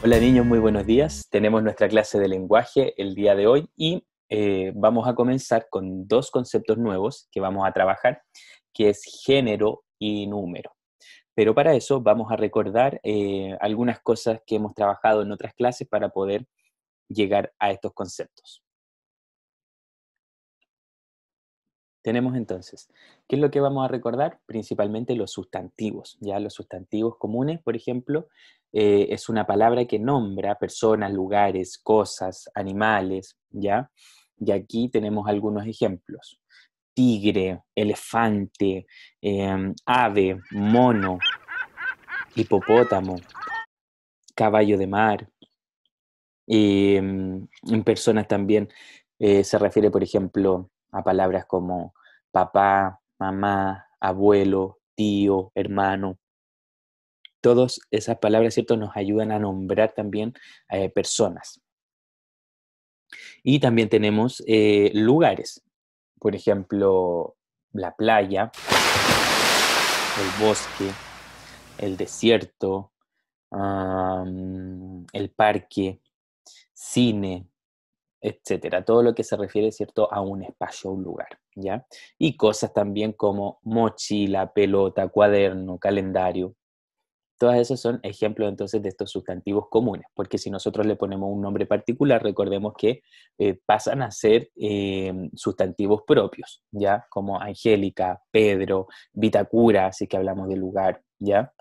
Hola niños, muy buenos días. Tenemos nuestra clase de lenguaje el día de hoy y eh, vamos a comenzar con dos conceptos nuevos que vamos a trabajar, que es género y número. Pero para eso vamos a recordar eh, algunas cosas que hemos trabajado en otras clases para poder llegar a estos conceptos. Tenemos entonces, ¿qué es lo que vamos a recordar? Principalmente los sustantivos, ya los sustantivos comunes, por ejemplo, eh, es una palabra que nombra personas, lugares, cosas, animales, ¿ya? Y aquí tenemos algunos ejemplos. Tigre, elefante, em, ave, mono, hipopótamo, caballo de mar. Em, en personas también eh, se refiere, por ejemplo, a palabras como papá, mamá, abuelo, tío, hermano. Todas esas palabras, ¿cierto?, nos ayudan a nombrar también eh, personas. Y también tenemos eh, lugares, por ejemplo, la playa, el bosque, el desierto, el parque, cine, etcétera, todo lo que se refiere, ¿cierto?, a un espacio, a un lugar, ¿ya? Y cosas también como mochila, pelota, cuaderno, calendario. Todas esos son ejemplos entonces de estos sustantivos comunes, porque si nosotros le ponemos un nombre particular, recordemos que eh, pasan a ser eh, sustantivos propios, ¿ya? Como Angélica, Pedro, Vitacura, así que hablamos de lugar, ¿ya?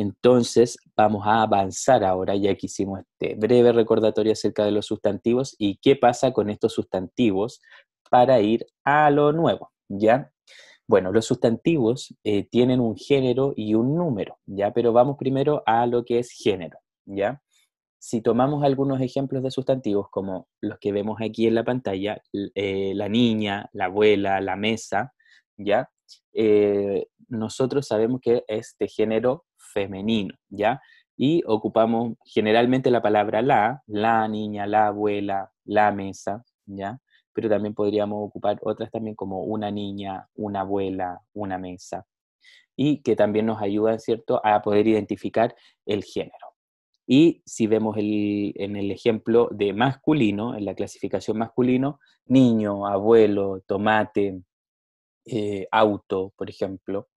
Entonces, vamos a avanzar ahora, ya que hicimos este breve recordatorio acerca de los sustantivos y qué pasa con estos sustantivos para ir a lo nuevo, ¿ya? Bueno, los sustantivos eh, tienen un género y un número, ¿ya? Pero vamos primero a lo que es género, ¿ya? Si tomamos algunos ejemplos de sustantivos, como los que vemos aquí en la pantalla, eh, la niña, la abuela, la mesa, ¿ya? Eh, nosotros sabemos que este género femenino, ¿ya? Y ocupamos generalmente la palabra la, la niña, la abuela, la mesa, ¿ya? Pero también podríamos ocupar otras también como una niña, una abuela, una mesa. Y que también nos ayuda, ¿cierto?, a poder identificar el género. Y si vemos en el ejemplo de masculino, en la clasificación masculino, niño, abuelo, tomate, eh, auto, por ejemplo,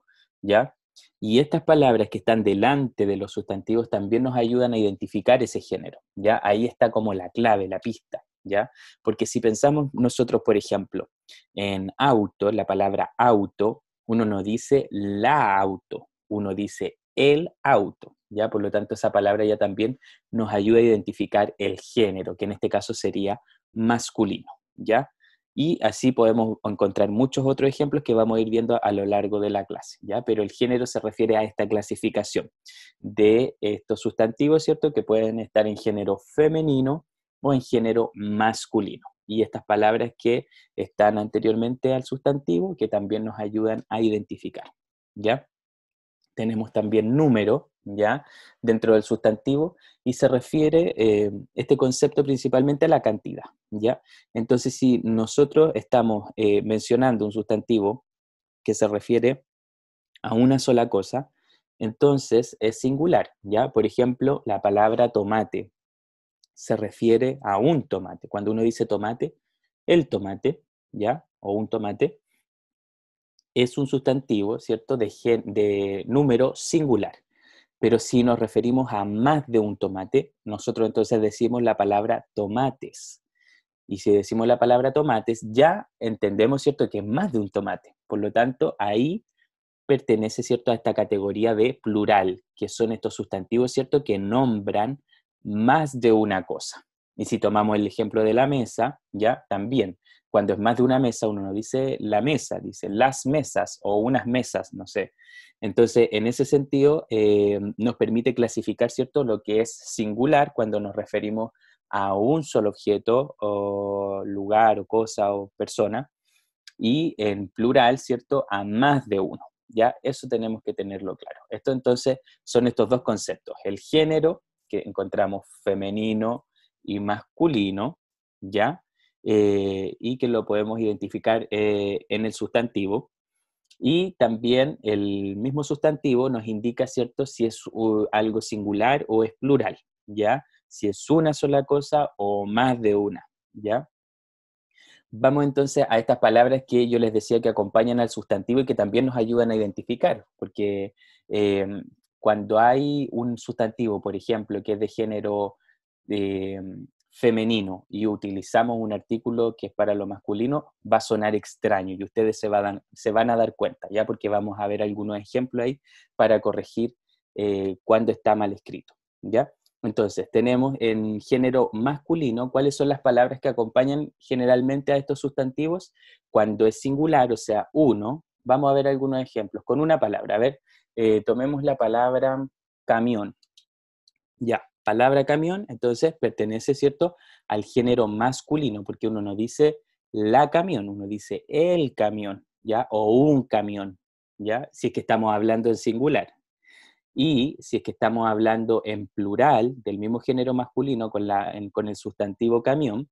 ¿ya? Y estas palabras que están delante de los sustantivos también nos ayudan a identificar ese género, ¿ya? Ahí está como la clave, la pista, ¿ya? Porque si pensamos nosotros, por ejemplo, en auto, la palabra auto, uno no dice la auto, uno dice el auto, ¿ya? Por lo tanto, esa palabra ya también nos ayuda a identificar el género, que en este caso sería masculino, ¿ya? Y así podemos encontrar muchos otros ejemplos que vamos a ir viendo a lo largo de la clase, ¿ya? Pero el género se refiere a esta clasificación de estos sustantivos, ¿cierto? Que pueden estar en género femenino o en género masculino. Y estas palabras que están anteriormente al sustantivo, que también nos ayudan a identificar, ¿ya? Tenemos también número, ¿ya? Dentro del sustantivo y se refiere eh, este concepto principalmente a la cantidad, ¿ya? Entonces, si nosotros estamos eh, mencionando un sustantivo que se refiere a una sola cosa, entonces es singular, ¿ya? Por ejemplo, la palabra tomate se refiere a un tomate. Cuando uno dice tomate, el tomate, ¿ya? O un tomate, es un sustantivo, ¿cierto? De, de número singular, pero si nos referimos a más de un tomate, nosotros entonces decimos la palabra tomates. Y si decimos la palabra tomates, ya entendemos, ¿cierto?, que es más de un tomate. Por lo tanto, ahí pertenece, ¿cierto?, a esta categoría de plural, que son estos sustantivos, ¿cierto?, que nombran más de una cosa. Y si tomamos el ejemplo de la mesa, ya también cuando es más de una mesa, uno no dice la mesa, dice las mesas o unas mesas, no sé. Entonces, en ese sentido, eh, nos permite clasificar, ¿cierto?, lo que es singular cuando nos referimos a un solo objeto o lugar o cosa o persona y en plural, ¿cierto?, a más de uno. ¿Ya? Eso tenemos que tenerlo claro. Esto entonces son estos dos conceptos, el género, que encontramos femenino y masculino, ¿ya? Eh, y que lo podemos identificar eh, en el sustantivo. Y también el mismo sustantivo nos indica, ¿cierto?, si es algo singular o es plural, ¿ya? Si es una sola cosa o más de una, ¿ya? Vamos entonces a estas palabras que yo les decía que acompañan al sustantivo y que también nos ayudan a identificar, porque em, cuando hay un sustantivo, por ejemplo, que es de género em, femenino y utilizamos un artículo que es para lo masculino, va a sonar extraño y ustedes se, se van a dar cuenta, ¿ya? Porque vamos a ver algunos ejemplos ahí para corregir eh, cuando está mal escrito, ¿ya? Entonces, tenemos en género masculino cuáles son las palabras que acompañan generalmente a estos sustantivos. Cuando es singular, o sea, uno, vamos a ver algunos ejemplos con una palabra. A ver, eh, tomemos la palabra camión. Ya, palabra camión, entonces pertenece, ¿cierto?, al género masculino, porque uno no dice la camión, uno dice el camión, ¿ya? O un camión, ¿ya? Si es que estamos hablando en singular. Y si es que estamos hablando en plural, del mismo género masculino, con, con el sustantivo camión,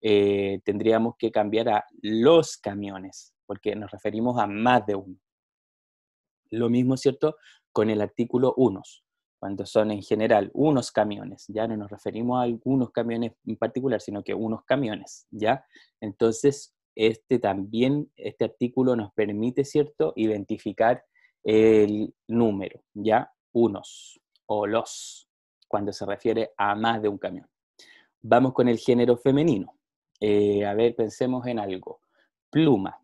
eh, tendríamos que cambiar a los camiones, porque nos referimos a más de uno. Lo mismo, ¿cierto?, con el artículo unos cuando son en general unos camiones, ya no nos referimos a algunos camiones en particular, sino que unos camiones, ¿ya? Entonces, este también, este artículo nos permite, ¿cierto?, identificar el número, ¿ya? Unos o los, cuando se refiere a más de un camión. Vamos con el género femenino. Eh, a ver, pensemos en algo. Pluma,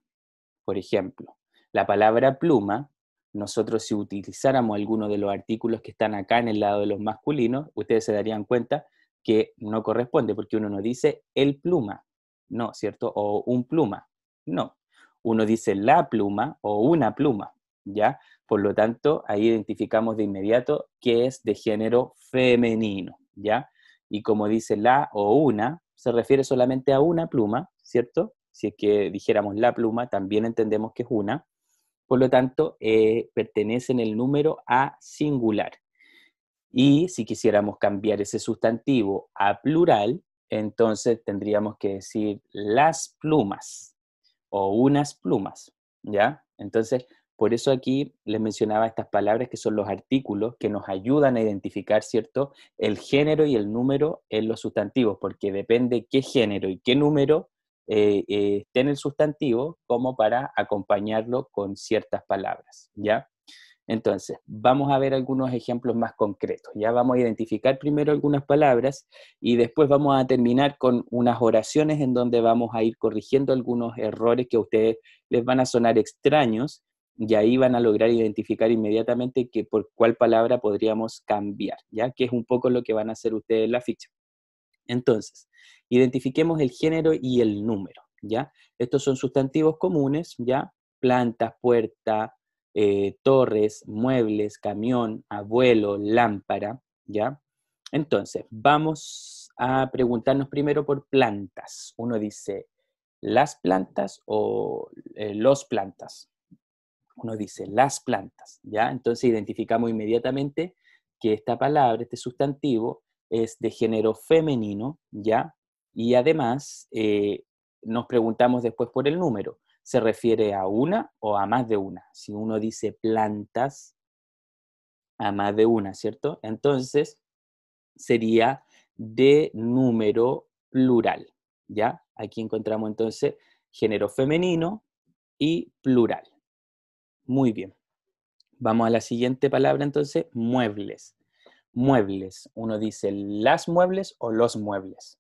por ejemplo. La palabra pluma nosotros si utilizáramos alguno de los artículos que están acá en el lado de los masculinos, ustedes se darían cuenta que no corresponde, porque uno no dice el pluma, no, ¿cierto? O un pluma, no. Uno dice la pluma o una pluma, ¿ya? Por lo tanto, ahí identificamos de inmediato que es de género femenino, ¿ya? Y como dice la o una, se refiere solamente a una pluma, ¿cierto? Si es que dijéramos la pluma, también entendemos que es una por lo tanto, eh, pertenecen el número a singular. Y si quisiéramos cambiar ese sustantivo a plural, entonces tendríamos que decir las plumas o unas plumas, ¿ya? Entonces, por eso aquí les mencionaba estas palabras que son los artículos que nos ayudan a identificar, ¿cierto?, el género y el número en los sustantivos, porque depende qué género y qué número esté eh, eh, en el sustantivo como para acompañarlo con ciertas palabras, ¿ya? Entonces, vamos a ver algunos ejemplos más concretos. Ya vamos a identificar primero algunas palabras y después vamos a terminar con unas oraciones en donde vamos a ir corrigiendo algunos errores que a ustedes les van a sonar extraños y ahí van a lograr identificar inmediatamente que por cuál palabra podríamos cambiar, ya que es un poco lo que van a hacer ustedes en la ficha. Entonces, identifiquemos el género y el número, ¿ya? Estos son sustantivos comunes, ¿ya? Plantas, puerta, eh, torres, muebles, camión, abuelo, lámpara, ¿ya? Entonces, vamos a preguntarnos primero por plantas. Uno dice las plantas o eh, los plantas. Uno dice las plantas, ¿ya? Entonces identificamos inmediatamente que esta palabra, este sustantivo, es de género femenino, ¿ya? Y además eh, nos preguntamos después por el número. ¿Se refiere a una o a más de una? Si uno dice plantas, a más de una, ¿cierto? Entonces sería de número plural, ¿ya? Aquí encontramos entonces género femenino y plural. Muy bien. Vamos a la siguiente palabra entonces, muebles muebles. Uno dice las muebles o los muebles.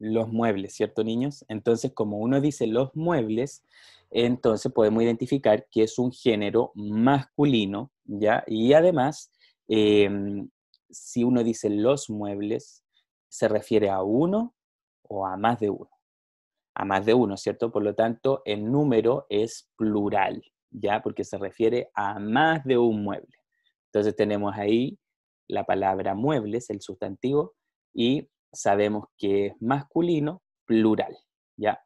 Los muebles, ¿cierto, niños? Entonces, como uno dice los muebles, entonces podemos identificar que es un género masculino, ¿ya? Y además, em, si uno dice los muebles, se refiere a uno o a más de uno. A más de uno, ¿cierto? Por lo tanto, el número es plural, ¿ya? Porque se refiere a más de un mueble. Entonces tenemos ahí la palabra muebles, el sustantivo, y sabemos que es masculino, plural, ¿ya?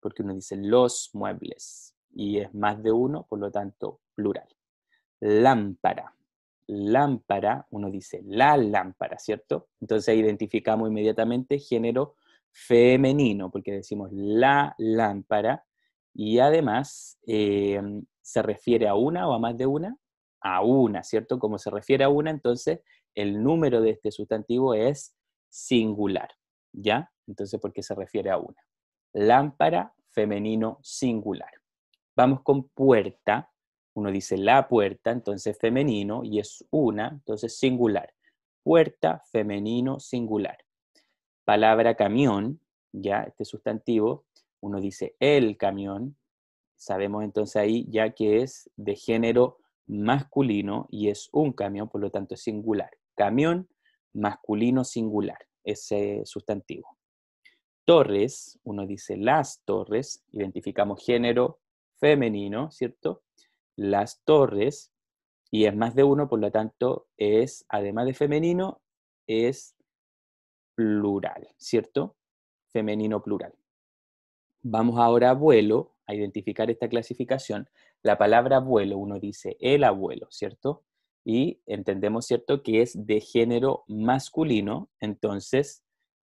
Porque uno dice los muebles y es más de uno, por lo tanto, plural. Lámpara. Lámpara, uno dice la lámpara, ¿cierto? Entonces identificamos inmediatamente género femenino, porque decimos la lámpara y además eh, se refiere a una o a más de una a una, ¿cierto? Como se refiere a una, entonces el número de este sustantivo es singular, ¿ya? Entonces, porque se refiere a una. Lámpara femenino singular. Vamos con puerta, uno dice la puerta, entonces femenino, y es una, entonces singular. Puerta femenino singular. Palabra camión, ya, este sustantivo, uno dice el camión, sabemos entonces ahí ya que es de género masculino y es un camión, por lo tanto es singular. Camión masculino singular, ese sustantivo. Torres, uno dice las torres, identificamos género femenino, ¿cierto? Las torres, y es más de uno, por lo tanto es, además de femenino, es plural, ¿cierto? Femenino plural. Vamos ahora a vuelo, a identificar esta clasificación la palabra abuelo, uno dice el abuelo, ¿cierto? Y entendemos, ¿cierto?, que es de género masculino, entonces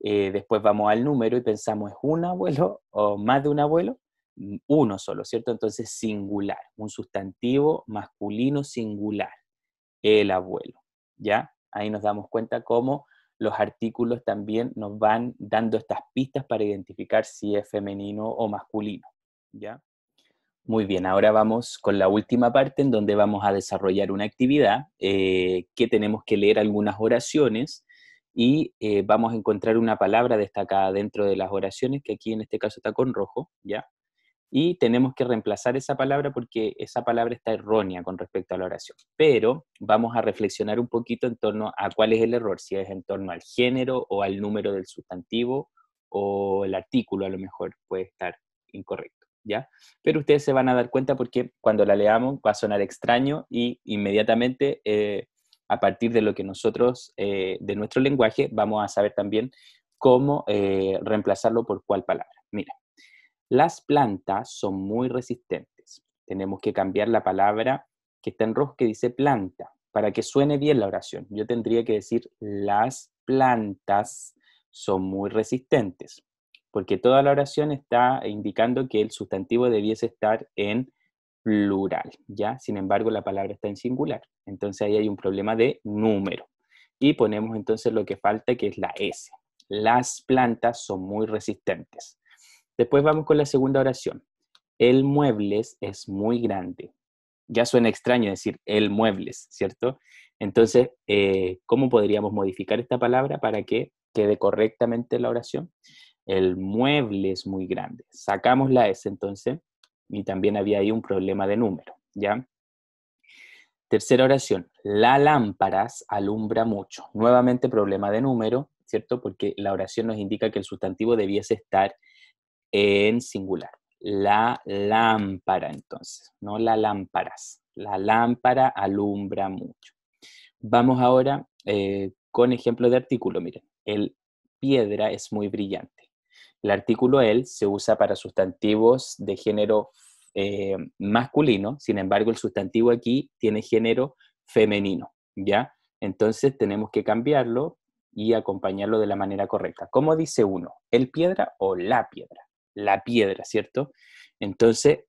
eh, después vamos al número y pensamos, ¿es un abuelo o más de un abuelo? Mm, uno solo, ¿cierto? Entonces singular, un sustantivo masculino singular, el abuelo, ¿ya? Ahí nos damos cuenta cómo los artículos también nos van dando estas pistas para identificar si es femenino o masculino, ¿ya? Muy bien, ahora vamos con la última parte en donde vamos a desarrollar una actividad eh, que tenemos que leer algunas oraciones y eh, vamos a encontrar una palabra destacada dentro de las oraciones, que aquí en este caso está con rojo, ¿ya? Y tenemos que reemplazar esa palabra porque esa palabra está errónea con respecto a la oración. Pero vamos a reflexionar un poquito en torno a cuál es el error, si es en torno al género o al número del sustantivo o el artículo a lo mejor puede estar incorrecto. Pero ustedes se van a dar cuenta porque cuando la leamos va a sonar extraño y inmediatamente eh, a partir de lo que nosotros, eh, de nuestro lenguaje, vamos a saber también cómo eh, reemplazarlo por cuál palabra. Mira, las plantas son muy resistentes. Tenemos que cambiar la palabra que está en rojo que dice planta para que suene bien la oración. Yo tendría que decir las plantas son muy resistentes porque toda la oración está indicando que el sustantivo debiese estar en plural, ¿ya? Sin embargo, la palabra está en singular. Entonces ahí hay un problema de número. Y ponemos entonces lo que falta, que es la S. Las plantas son muy resistentes. Después vamos con la segunda oración. El muebles es muy grande. Ya suena extraño decir el muebles, ¿cierto? Entonces, eh, ¿cómo podríamos modificar esta palabra para que quede correctamente la oración? el mueble es muy grande. Sacamos la S entonces y también había ahí un problema de número, ¿ya? Tercera oración, la lámparas alumbra mucho. Nuevamente problema de número, ¿cierto? Porque la oración nos indica que el sustantivo debiese estar en singular. La lámpara entonces, no la lámparas. La lámpara alumbra mucho. Vamos ahora eh, con ejemplo de artículo, miren, el piedra es muy brillante. El artículo él se usa para sustantivos de género eh, masculino, sin embargo el sustantivo aquí tiene género femenino, ¿ya? Entonces tenemos que cambiarlo y acompañarlo de la manera correcta. ¿Cómo dice uno? ¿El piedra o la piedra? La piedra, ¿cierto? Entonces,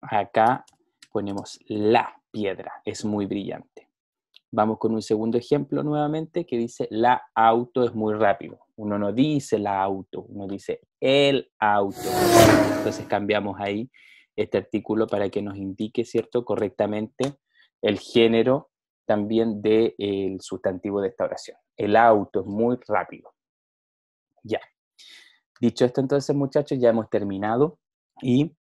acá ponemos la piedra, es muy brillante. Vamos con un segundo ejemplo nuevamente que dice la auto es muy rápido. Uno no dice la auto, uno dice el auto. Entonces cambiamos ahí este artículo para que nos indique, ¿cierto?, correctamente el género también del sustantivo de esta oración. El auto es muy rápido. Ya. Dicho esto, entonces, muchachos, ya hemos terminado y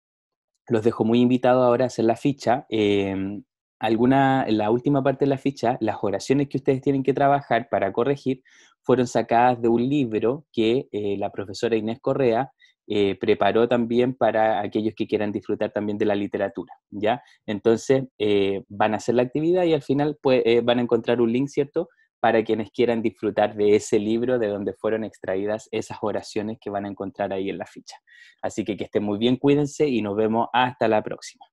los dejo muy invitados ahora a hacer la ficha. Em, alguna, en la última parte de la ficha, las oraciones que ustedes tienen que trabajar para corregir fueron sacadas de un libro que eh, la profesora Inés Correa eh, preparó también para aquellos que quieran disfrutar también de la literatura, ¿ya? Entonces, eh, van a hacer la actividad y al final pues, van a encontrar un link, ¿cierto?, para quienes quieran disfrutar de ese libro de donde fueron extraídas esas oraciones que van a encontrar ahí en la ficha. Así que que estén muy bien, cuídense y nos vemos hasta la próxima.